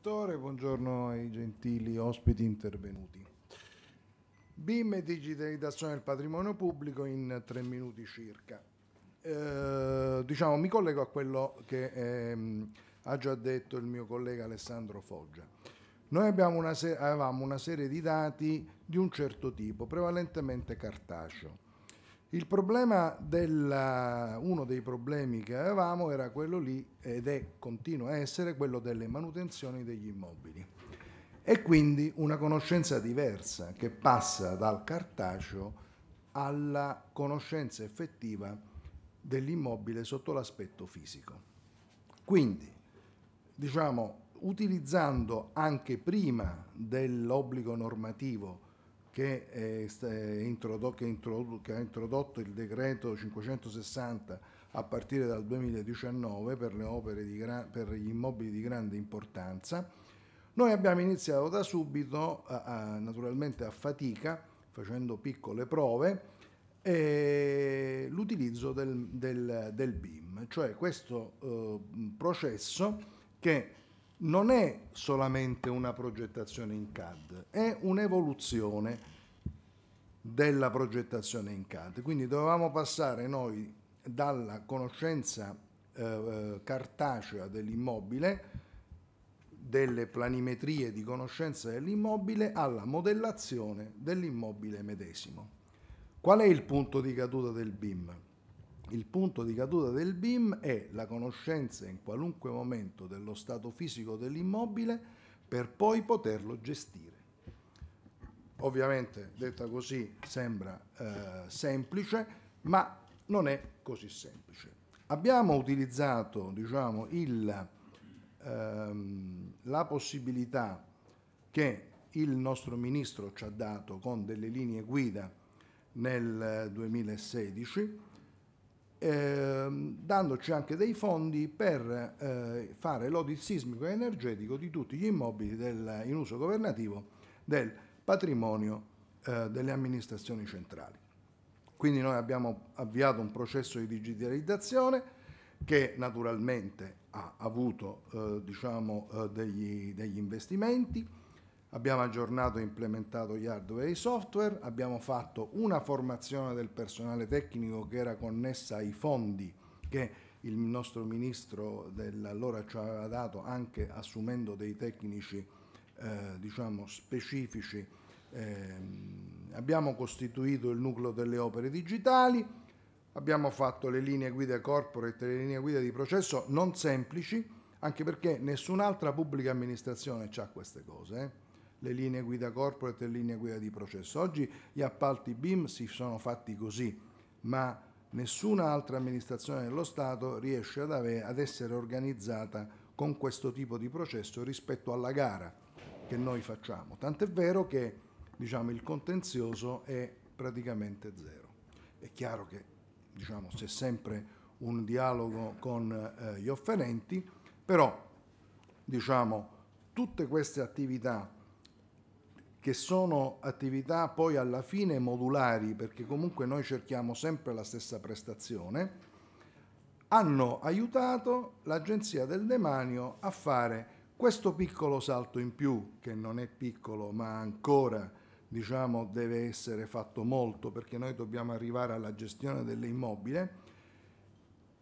direttore, buongiorno ai gentili ospiti intervenuti. BIM e digitalizzazione del patrimonio pubblico in tre minuti circa. Eh, diciamo, mi collego a quello che ehm, ha già detto il mio collega Alessandro Foggia. Noi una avevamo una serie di dati di un certo tipo, prevalentemente cartaceo il Della, eh, uno dei problemi che avevamo era quello lì, ed è, continua a essere, quello delle manutenzioni degli immobili. E quindi una conoscenza diversa che passa dal cartaceo alla conoscenza effettiva dell'immobile sotto l'aspetto fisico. Quindi, diciamo, utilizzando anche prima dell'obbligo normativo che, è eh, eh, introdotto, che, introdotto, che ha introdotto il decreto 560 a partire dal 2019 per, le opere di gra- per gli immobili di grande importanza. Noi abbiamo iniziato da subito, a, a, naturalmente a fatica, facendo piccole prove, eh, l'utilizzo del, del, del, BIM, cioè questo eh, processo che non è solamente una progettazione in CAD, è un'evoluzione della progettazione in CAD. Quindi dovevamo passare noi dalla conoscenza eh, eh, cartacea dell'immobile, delle planimetrie di conoscenza dell'immobile, alla modellazione dell'immobile medesimo. Qual è il punto di caduta del BIM? Il punto di caduta del BIM è la conoscenza in qualunque momento dello stato fisico dell'immobile per poi poterlo gestire. Ovviamente detta così sembra eh, semplice, ma non è così semplice. Abbiamo utilizzato diciamo, il, ehm, la possibilità che il nostro ministro ci ha dato con delle linee guida nel 2016 eh, ehm, dandoci anche dei fondi per eh, fare l'audit sismico e energetico di tutti gli immobili del, in uso governativo del patrimonio eh, delle amministrazioni centrali. Quindi noi abbiamo avviato un processo di digitalizzazione che naturalmente ha avuto eh, diciamo, eh, degli, degli investimenti, Abbiamo aggiornato e implementato gli hardware e i software, abbiamo fatto una formazione del personale tecnico che era connessa ai fondi che il nostro ministro dell'allora ci aveva dato anche assumendo dei tecnici eh, diciamo specifici. Eh, abbiamo costituito il nucleo delle opere digitali, abbiamo fatto le linee guida corporate e le linee guida di processo non semplici, anche perché nessun'altra pubblica amministrazione ha queste cose. Eh le linee guida corporate e le linee guida di processo. Oggi gli appalti BIM si sono fatti così, ma nessuna altra amministrazione dello Stato riesce ad, avere, ad essere organizzata con questo tipo di processo rispetto alla gara che noi facciamo. Tant'è vero che diciamo, il contenzioso è praticamente zero. È chiaro che diciamo, c'è sempre un dialogo con eh, gli offerenti, però diciamo, tutte queste attività che sono attività poi alla fine modulari, perché comunque noi cerchiamo sempre la stessa prestazione, hanno aiutato l'Agenzia del Demanio a fare questo piccolo salto in più, che non è piccolo ma ancora diciamo, deve essere fatto molto perché noi dobbiamo arrivare alla gestione dell'immobile,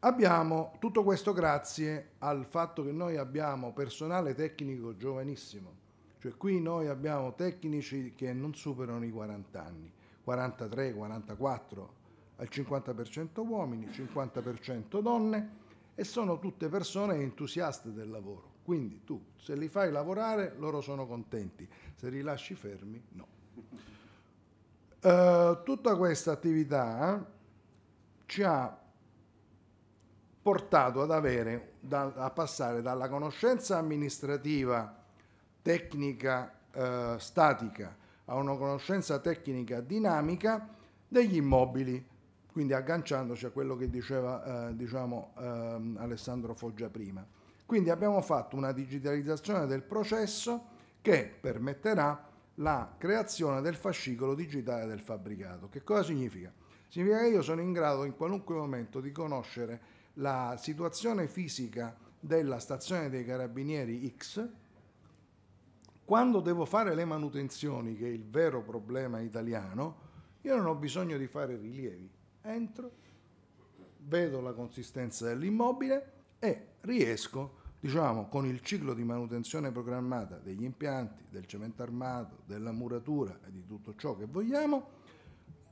abbiamo tutto questo grazie al fatto che noi abbiamo personale tecnico giovanissimo cioè qui noi abbiamo tecnici che non superano i 40 anni, 43, 44, al 50% uomini, 50% donne e sono tutte persone entusiaste del lavoro. Quindi tu se li fai lavorare loro sono contenti, se li lasci fermi no. Uh, tutta questa attività eh, ci ha portato ad avere, da, a passare dalla conoscenza amministrativa tecnica eh, statica a una conoscenza tecnica dinamica degli immobili, quindi agganciandoci a quello che diceva eh, diciamo, ehm, Alessandro Foggia prima. Quindi abbiamo fatto una digitalizzazione del processo che permetterà la creazione del fascicolo digitale del fabbricato. Che cosa significa? Significa che io sono in grado in qualunque momento di conoscere la situazione fisica della stazione dei carabinieri X, quando devo fare le manutenzioni, che è il vero problema italiano, io non ho bisogno di fare rilievi. Entro, vedo la consistenza dell'immobile e riesco, diciamo, con il ciclo di manutenzione programmata degli impianti, del cemento armato, della muratura e di tutto ciò che vogliamo,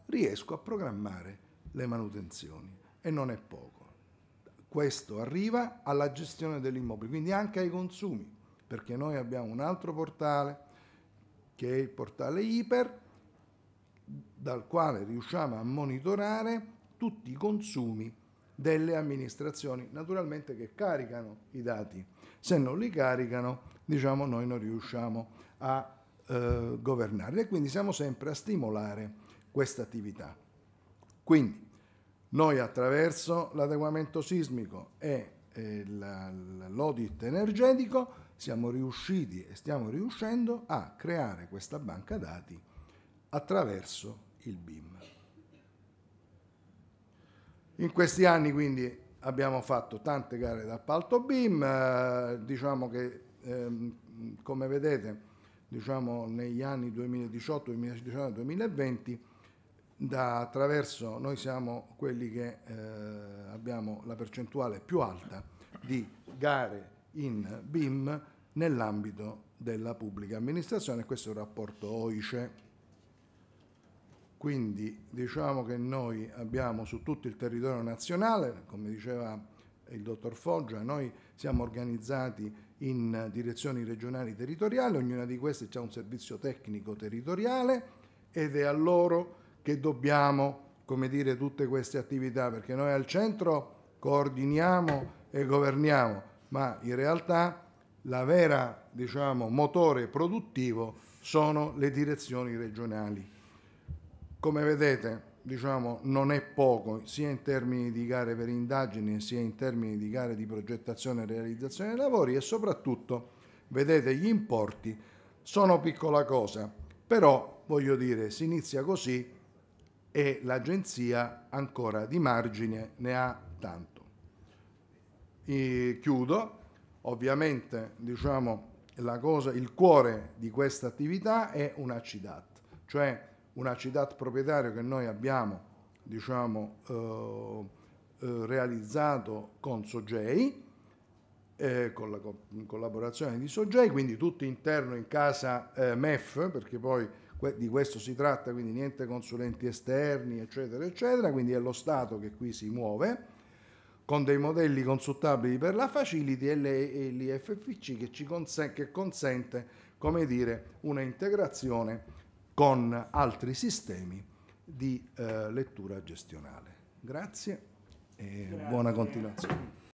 riesco a programmare le manutenzioni e non è poco. Questo arriva alla gestione dell'immobile, quindi anche ai consumi perché noi abbiamo un altro portale che è il portale Iper, dal quale riusciamo a monitorare tutti i consumi delle amministrazioni, naturalmente che caricano i dati. Se non li caricano, diciamo, noi non riusciamo a eh, governarli e quindi siamo sempre a stimolare questa attività. Quindi noi attraverso l'adeguamento sismico e eh, l'audit energetico siamo riusciti e stiamo riuscendo a creare questa banca dati attraverso il BIM. In questi anni quindi abbiamo fatto tante gare d'appalto BIM, eh, diciamo che ehm, come vedete diciamo, negli anni 2018, 2019, 2020 da attraverso noi siamo quelli che eh, abbiamo la percentuale più alta di gare in BIM nell'ambito della pubblica amministrazione, questo è un rapporto OICE. Quindi diciamo che noi abbiamo su tutto il territorio nazionale, come diceva il dottor Foggia, noi siamo organizzati in direzioni regionali e territoriali, ognuna di queste ha un servizio tecnico territoriale ed è a loro che dobbiamo, come dire, tutte queste attività, perché noi al centro coordiniamo e governiamo, ma in realtà la vera diciamo, motore produttivo sono le direzioni regionali. Come vedete diciamo, non è poco sia in termini di gare per indagini sia in termini di gare di progettazione e realizzazione dei lavori e soprattutto vedete gli importi sono piccola cosa, però voglio dire si inizia così e l'agenzia ancora di margine ne ha tanto. E chiudo, ovviamente diciamo, la cosa, il cuore di questa attività è una ACIDAT, cioè una ACIDAT proprietario che noi abbiamo diciamo, eh, eh, realizzato con Sogei, eh, con la co collaborazione di Sogei, quindi tutto interno in casa eh, MEF, perché poi que di questo si tratta, quindi niente consulenti esterni, eccetera, eccetera, quindi è lo Stato che qui si muove con dei modelli consultabili per la facility e l'IFFC che, ci consen- che consente come dire, una integrazione con altri sistemi di eh, lettura gestionale. Grazie e Grazie. buona continuazione.